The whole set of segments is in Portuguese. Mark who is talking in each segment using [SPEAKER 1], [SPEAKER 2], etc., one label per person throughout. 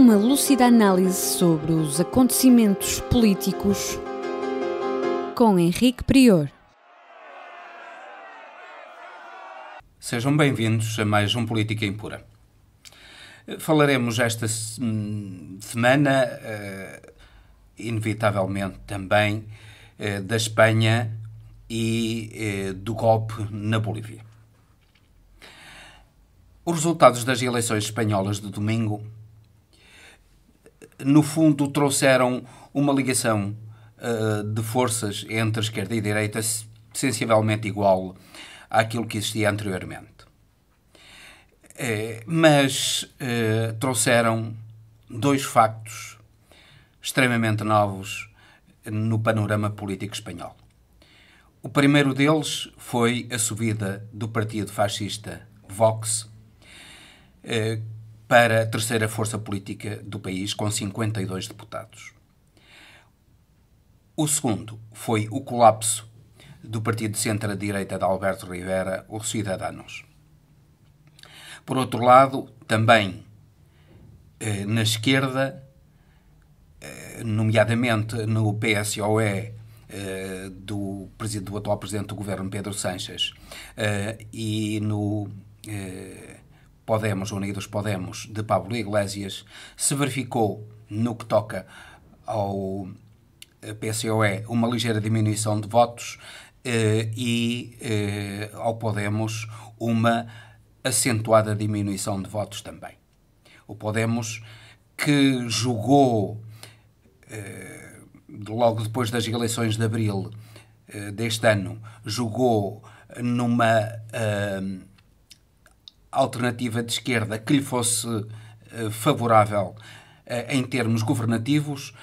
[SPEAKER 1] uma lúcida análise sobre os acontecimentos políticos com Henrique Prior. Sejam bem-vindos a mais um Política Impura. Falaremos esta hum, semana, eh, inevitavelmente também, eh, da Espanha e eh, do golpe na Bolívia. Os resultados das eleições espanholas de domingo no fundo, trouxeram uma ligação uh, de forças entre esquerda e direita sensivelmente igual àquilo que existia anteriormente. Eh, mas uh, trouxeram dois factos extremamente novos no panorama político espanhol. O primeiro deles foi a subida do partido fascista Vox, para a terceira força política do país, com 52 deputados. O segundo foi o colapso do partido de centro-direita de Alberto Rivera, o Cidadanos. Por outro lado, também eh, na esquerda, eh, nomeadamente no PSOE eh, do, do, atual presidente do governo, Pedro Sanches, eh, e no eh, Podemos Unidos Podemos de Pablo Iglesias se verificou no que toca ao eh, PCOE uma ligeira diminuição de votos eh, e eh, ao Podemos uma acentuada diminuição de votos também. O Podemos que julgou logo depois das eleições de abril deste ano, julgou numa alternativa de esquerda que lhe fosse eh, favorável eh, em termos governativos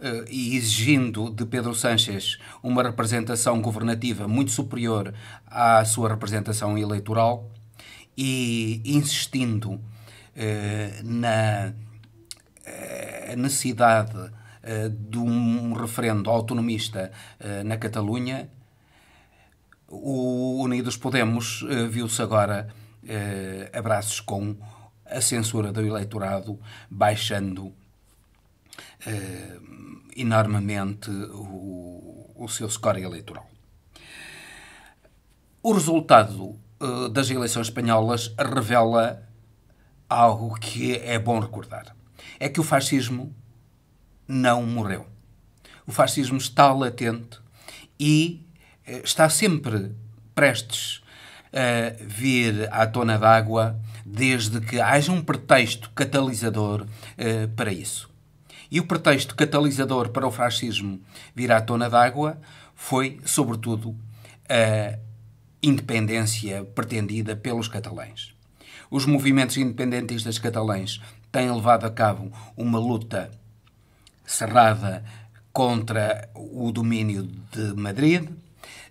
[SPEAKER 1] eh, e exigindo de Pedro Sánchez uma representação governativa muito superior à sua representação eleitoral e insistindo na necessidade de um referendo autonomista na Catalunha, o Unidos Podemos viu-se agora eh, abraços com a censura do eleitorado, baixando eh, enormemente o, o, seu score eleitoral. O resultado eh, das eleições espanholas revela algo que é bom recordar: é que o fascismo não morreu. O fascismo está latente e eh, está sempre prestes uh, vir à tona d'água desde que haja um pretexto catalisador uh, para isso. E o pretexto catalisador para o fascismo vir à tona d'água foi, sobretudo, a independência pretendida pelos catalães. Os movimentos independentistas catalães têm levado a cabo uma luta cerrada contra o domínio de Madrid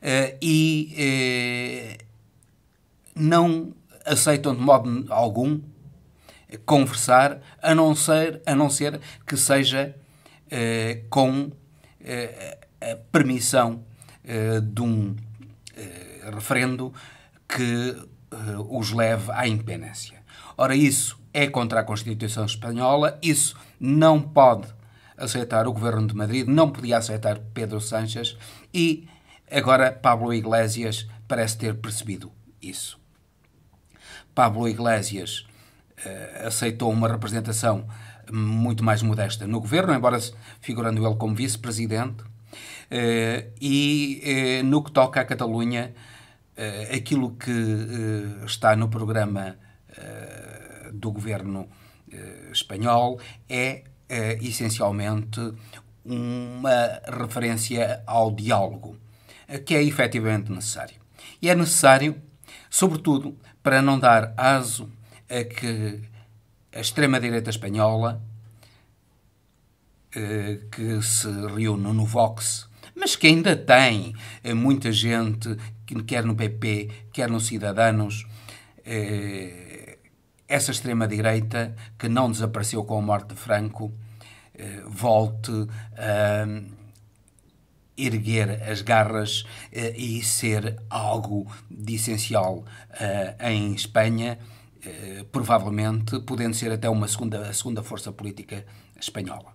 [SPEAKER 1] eh, e eh, não aceitam de modo algum conversar, a não ser, a não ser que seja eh, com eh, a permissão eh, de um eh, referendo que eh, os leve à independência. Ora, isso é contra a Constituição Espanhola, isso não pode aceitar o Governo de Madrid, não podia aceitar Pedro Sanches e agora Pablo Iglesias parece ter percebido isso. Pablo Iglesias uh, aceitou uma representação muito mais modesta no governo, embora figurando ele como vice-presidente. Uh, e uh, no que toca à Catalunha, aquilo que está no programa do governo espanhol é essencialmente uma referência ao diálogo, que é efetivamente necessário. E é necessário, sobretudo, para não dar aso a que a extrema-direita espanhola, eh, que se reúne no Vox, mas que ainda tem eh, muita gente, quer no PP, quer nos Cidadanos, eh, essa extrema-direita, que não desapareceu com a morte de Franco, volte a erguer as garras eh, e ser algo de essencial eh, em Espanha, eh, provavelmente podendo ser até uma segunda, a segunda força política espanhola.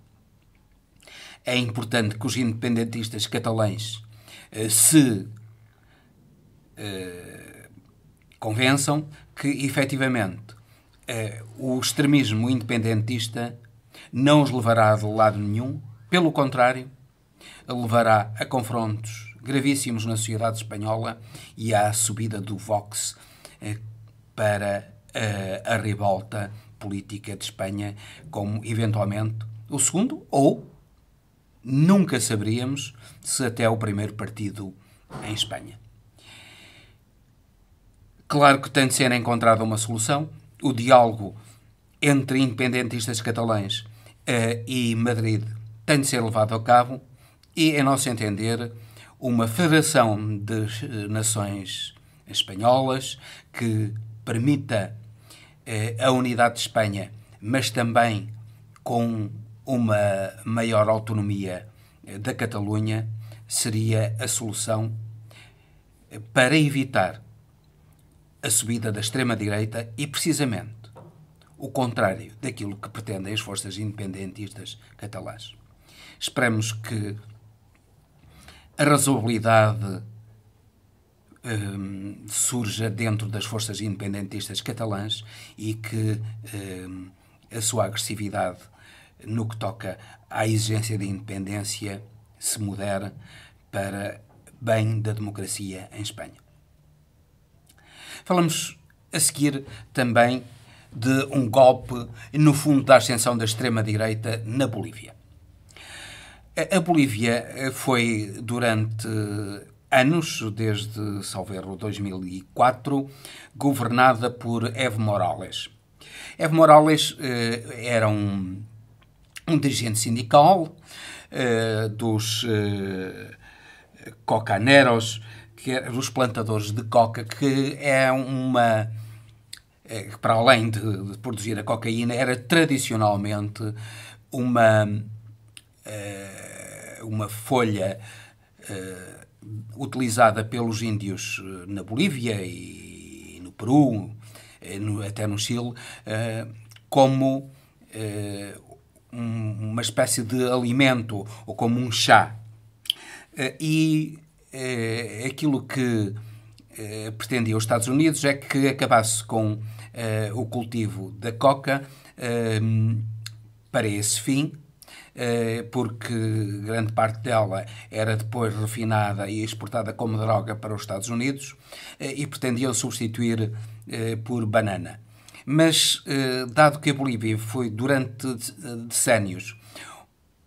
[SPEAKER 1] É importante que os independentistas catalães se convençam que efetivamente o extremismo independentista não os levará de lado nenhum, pelo contrário, levará a confrontos gravíssimos na sociedade espanhola e à subida do Vox eh, para eh, a, revolta política de Espanha, como eventualmente o segundo, ou nunca saberíamos se até o primeiro partido em Espanha. Claro que tem de ser encontrada uma solução. O diálogo entre independentistas catalães uh, e Madrid tem de ser levado a cabo e, em nosso entender, uma federação de eh, nações espanholas que permita eh, a unidade de Espanha, mas também com uma maior autonomia eh, da Catalunha, seria a solução eh, para evitar a subida da extrema-direita e, precisamente, o contrário daquilo que pretendem as forças independentistas catalãs. Esperamos que a razoabilidade um, surja dentro das forças independentistas catalãs e que um, a sua agressividade no que toca à exigência de independência se modere para bem da democracia em Espanha. Falamos a seguir também de um golpe no fundo da ascensão da extrema-direita na Bolívia. A Bolívia eh, foi durante anos, desde Salverro 2004, governada por Evo Morales. Evo Morales eh, era um, um, dirigente sindical eh, dos eh, cocaneros, que eram os plantadores de coca, que é uma eh, para além de, de, produzir a cocaína era tradicionalmente uma eh, uma folha eh, utilizada pelos índios eh, na Bolívia e no Peru, eh, no, até no Chile, como uma espécie de alimento ou como um chá. E aquilo que pretendia os Estados Unidos é que acabasse com o cultivo da coca para esse fim, eh, porque grande parte dela era depois refinada e exportada como droga para os Estados Unidos eh, e pretendiam substituir eh, por banana. Mas, dado que a Bolívia foi durante decénios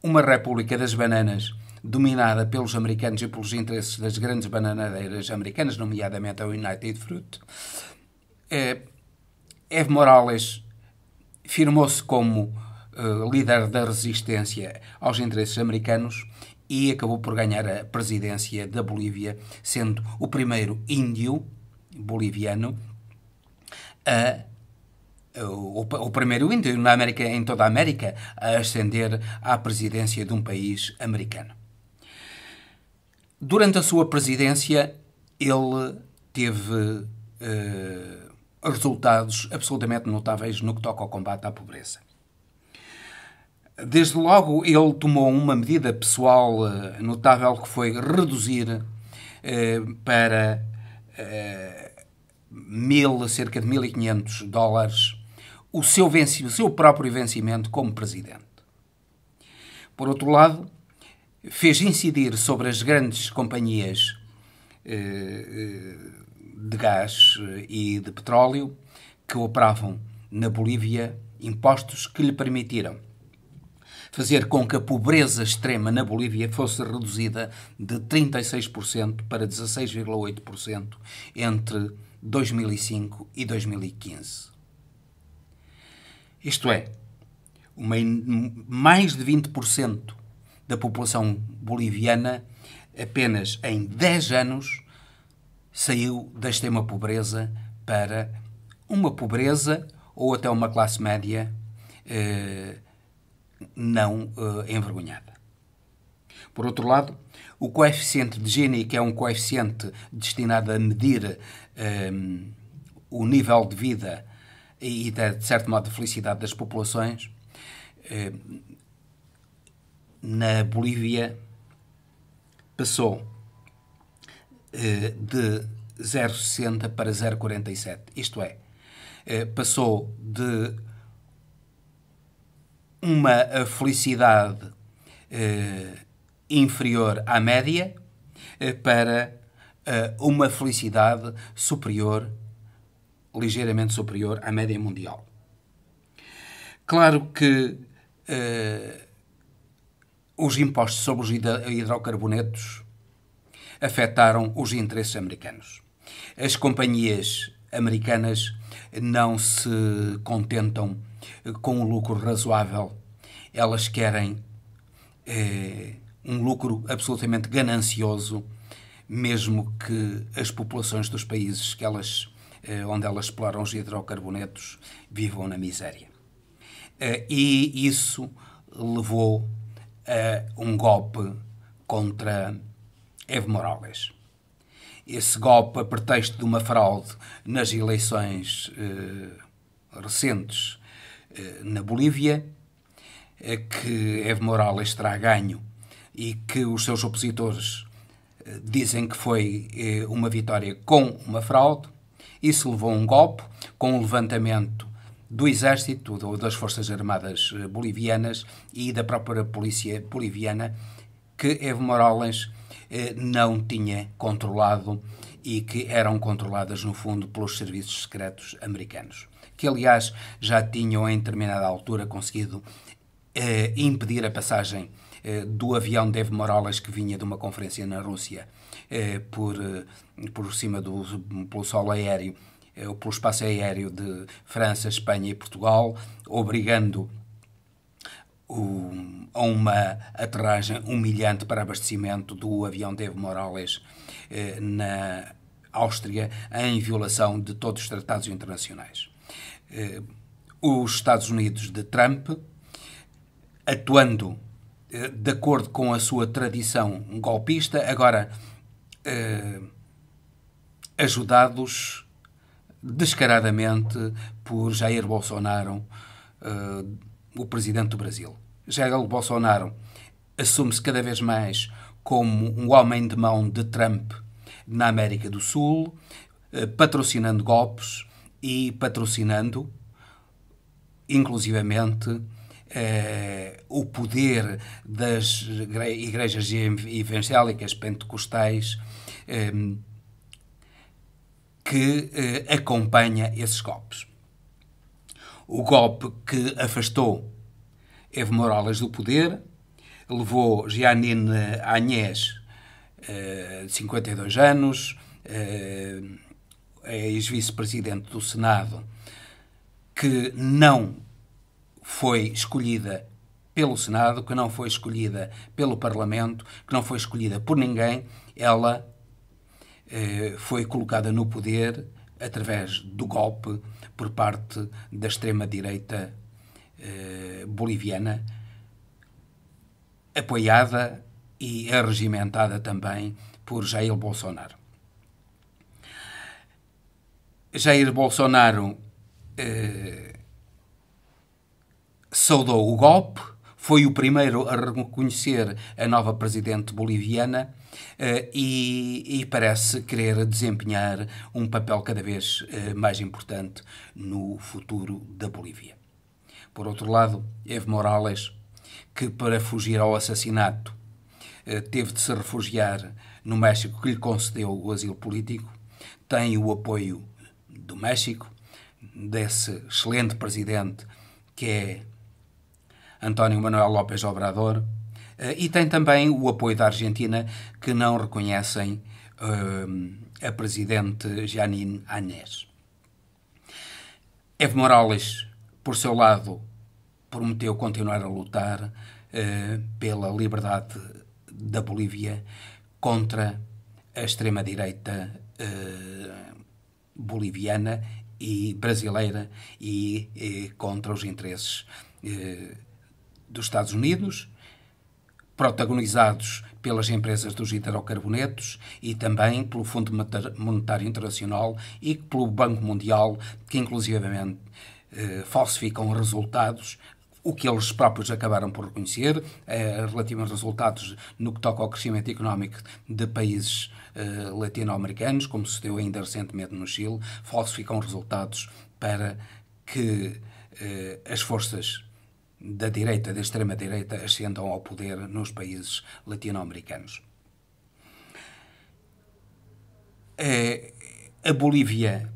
[SPEAKER 1] uma república das bananas dominada pelos americanos e pelos interesses das grandes bananadeiras americanas, nomeadamente a United Fruit, Evo Morales firmou-se como eh, líder da resistência aos interesses americanos e acabou por ganhar a presidência da Bolívia, sendo o primeiro índio boliviano a eh, o, o, primeiro índio na América, em toda a América, a ascender à presidência de um país americano. Durante a sua presidência, ele teve eh, resultados absolutamente notáveis no que toca ao combate à pobreza. Desde logo, ele tomou uma medida pessoal eh, notável que foi reduzir eh, para eh, mil, cerca de 1.500 dólares o seu, o seu próprio vencimento como presidente. Por outro lado, fez incidir sobre as grandes companhias eh, eh de gás eh, e de petróleo que operavam na Bolívia impostos que lhe permitiram fazer com que a pobreza extrema na Bolívia fosse reduzida de 36% para 16,8% entre 2005 e 2015. Isto é, uma, mais de 20% da população boliviana, apenas em 10 anos, saiu da extrema pobreza para uma pobreza ou até uma classe média eh, não uh, envergonhada. Por outro lado, o coeficiente de Gini, que é um coeficiente destinado a medir um, ehm, o nível de vida e, de certo modo, de felicidade das populações, um, ehm, na Bolívia passou eh, de 0,60 para 0,47. Isto é, eh, passou de uma eh, felicidade eh, inferior à média eh, para eh, uma felicidade superior, ligeiramente superior à média mundial. Claro que eh, os impostos sobre os hidrocarbonetos afetaram os interesses americanos. As companhias americanas não se contentam com um lucro razoável. Elas querem eh, um lucro absolutamente ganancioso, mesmo que as populações dos países que elas, eh, onde elas exploram os hidrocarbonetos vivam na miséria. Eh, e isso levou a um golpe contra Evo Morales esse golpe a pretexto de uma fraude nas eleições eh, recentes eh, na Bolívia, que Evo Morales terá ganho e que os seus opositores eh, dizem que foi eh, uma vitória com uma fraude. Isso levou a um golpe com o um levantamento do exército, ou das forças armadas bolivianas e da própria polícia boliviana que Evo Morales não tinha controlado e que eram controladas, no fundo, pelos serviços secretos americanos que aliás já tinham em determinada altura conseguido eh, impedir a passagem eh, do avião de Evo Morales que vinha de uma conferência na Rússia eh, por, eh, por cima do pelo solo aéreo, eh, pelo espaço aéreo de França, Espanha e Portugal, obrigando a uma aterragem humilhante para abastecimento do avião de Evo Morales eh, na Áustria, em violação de todos os tratados internacionais eh, os Estados Unidos de Trump, atuando eh, de acordo com a sua tradição golpista, agora eh, ajudados descaradamente por Jair Bolsonaro, eh, o presidente do Brasil. Jair Bolsonaro assume-se cada vez mais como um homem de mão de Trump na América do Sul, eh, patrocinando golpes, e patrocinando, inclusivamente, eh, o poder das igrejas evangélicas pentecostais eh, que eh, acompanha esses golpes. O golpe que afastou Evo Morales do poder levou Jeanine Agnès, eh, de 52 anos, eh, é ex-vice-presidente do Senado, que não foi escolhida pelo Senado, que não foi escolhida pelo Parlamento, que não foi escolhida por ninguém, ela eh, foi colocada no poder através do golpe por parte da extrema-direita eh, boliviana, apoiada e arregimentada também por Jair Bolsonaro. Jair Bolsonaro eh, saudou o golpe, foi o primeiro a reconhecer a nova presidente boliviana eh, e, e, parece querer desempenhar um papel cada vez eh, mais importante no futuro da Bolívia. Por outro lado, Evo Morales, que para fugir ao assassinato eh, teve de se refugiar no México, que lhe concedeu o asilo político, tem o apoio do México, desse excelente presidente que é António Manuel López Obrador, eh, e tem também o apoio da Argentina, que não reconhecem eh, a presidente Janine Anés. Evo Morales, por seu lado, prometeu continuar a lutar uh, pela liberdade da Bolívia contra a extrema-direita uh, boliviana e brasileira e, e eh, contra os interesses eh, dos Estados Unidos, protagonizados pelas empresas dos hidrocarbonetos e também pelo Fundo Monetário Internacional e pelo Banco Mundial, que inclusivamente eh, falsificam resultados o que eles próprios acabaram por reconhecer, é eh, relativos aos resultados no que toca ao crescimento económico de países eh, latino-americanos, como se deu ainda recentemente no Chile, falsificam resultados para que eh, as forças da direita, da extrema-direita, ascendam ao poder nos países latino-americanos. a Bolívia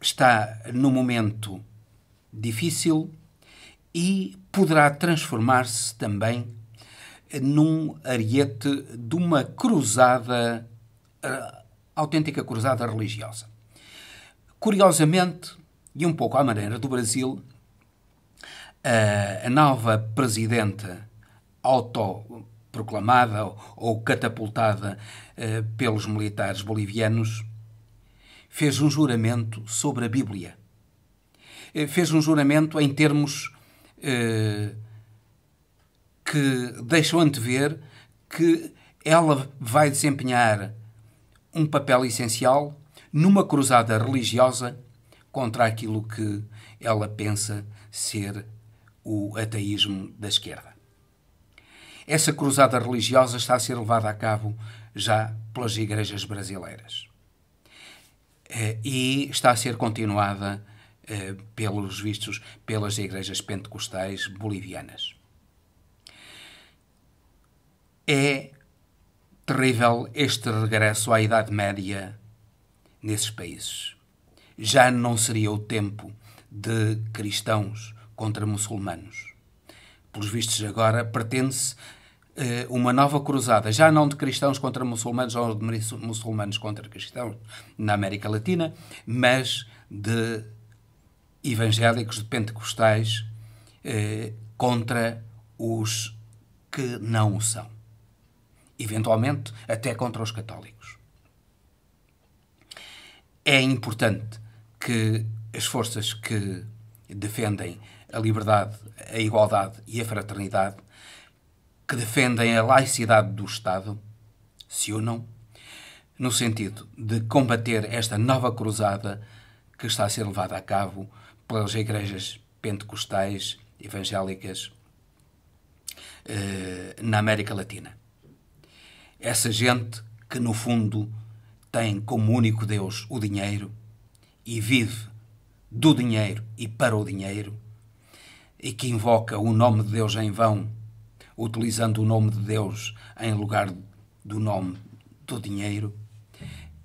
[SPEAKER 1] está no momento difícil e poderá transformar-se também num ariete de uma cruzada, eh, autêntica cruzada religiosa. Curiosamente, e um pouco à maneira do Brasil, eh, a nova presidente autoproclamada ou catapultada eh, pelos militares bolivianos fez um juramento sobre a Bíblia eh, fez um juramento em termos eh, que deixam antever que ela vai desempenhar um papel essencial numa cruzada religiosa contra aquilo que ela pensa ser o ateísmo da esquerda. Essa cruzada religiosa está a ser levada a cabo já pelas igrejas brasileiras eh, e está a ser continuada eh, pelos vistos, pelas igrejas pentecostais bolivianas. É terrível este regresso à Idade Média nesses países. Já não seria o tempo de cristãos contra muçulmanos. Pelos vistos, agora pretende-se uh, uma nova cruzada, já não de cristãos contra muçulmanos ou de muçulmanos contra cristãos na América Latina, mas de evangélicos de pentecostais eh, contra os que não o são. Eventualmente, até contra os católicos. É importante que as forças que defendem a liberdade, a igualdade e a fraternidade, que defendem a laicidade do Estado, se unam no sentido de combater esta nova cruzada que está a ser levada a cabo pelas igrejas pentecostais evangélicas eh, na América Latina. Essa gente que, no fundo, tem como único Deus o dinheiro e vive do dinheiro e para o dinheiro e que invoca o nome de Deus em vão, utilizando o nome de Deus em lugar do nome do dinheiro,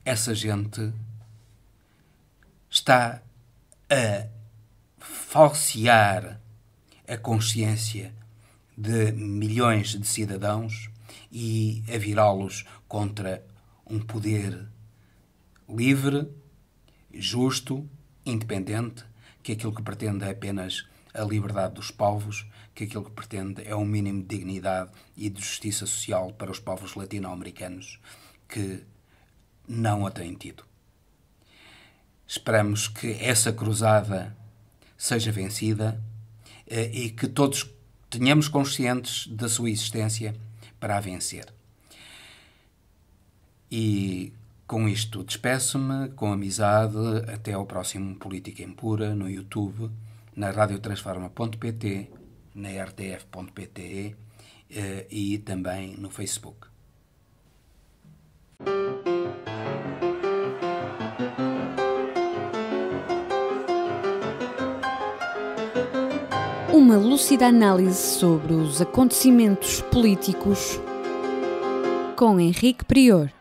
[SPEAKER 1] essa gente está a falsear a consciência de milhões de cidadãos e avirá-los contra um poder livre, justo, independente, que aquilo que pretende é apenas a liberdade dos povos, que aquilo que pretende é um mínimo de dignidade e de justiça social para os povos latino-americanos que não a têm tido. Esperamos que essa cruzada seja vencida eh, e que todos tenhamos conscientes da sua existência para a vencer. E com isto despeço-me, com amizade, até ao próximo Política Impura no YouTube, na radiotransforma.pt, na rtf.pt eh, e também no Facebook. uma lúcida análise sobre os acontecimentos políticos com Henrique Prior.